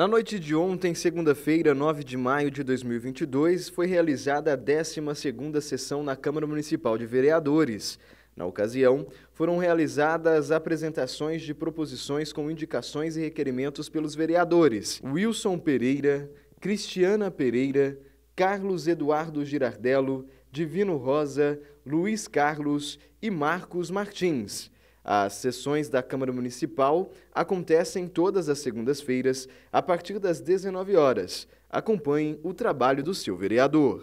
Na noite de ontem, segunda-feira, 9 de maio de 2022, foi realizada a 12 sessão na Câmara Municipal de Vereadores. Na ocasião, foram realizadas apresentações de proposições com indicações e requerimentos pelos vereadores Wilson Pereira, Cristiana Pereira, Carlos Eduardo Girardello, Divino Rosa, Luiz Carlos e Marcos Martins. As sessões da Câmara Municipal acontecem todas as segundas-feiras, a partir das 19 horas. Acompanhe o trabalho do seu vereador.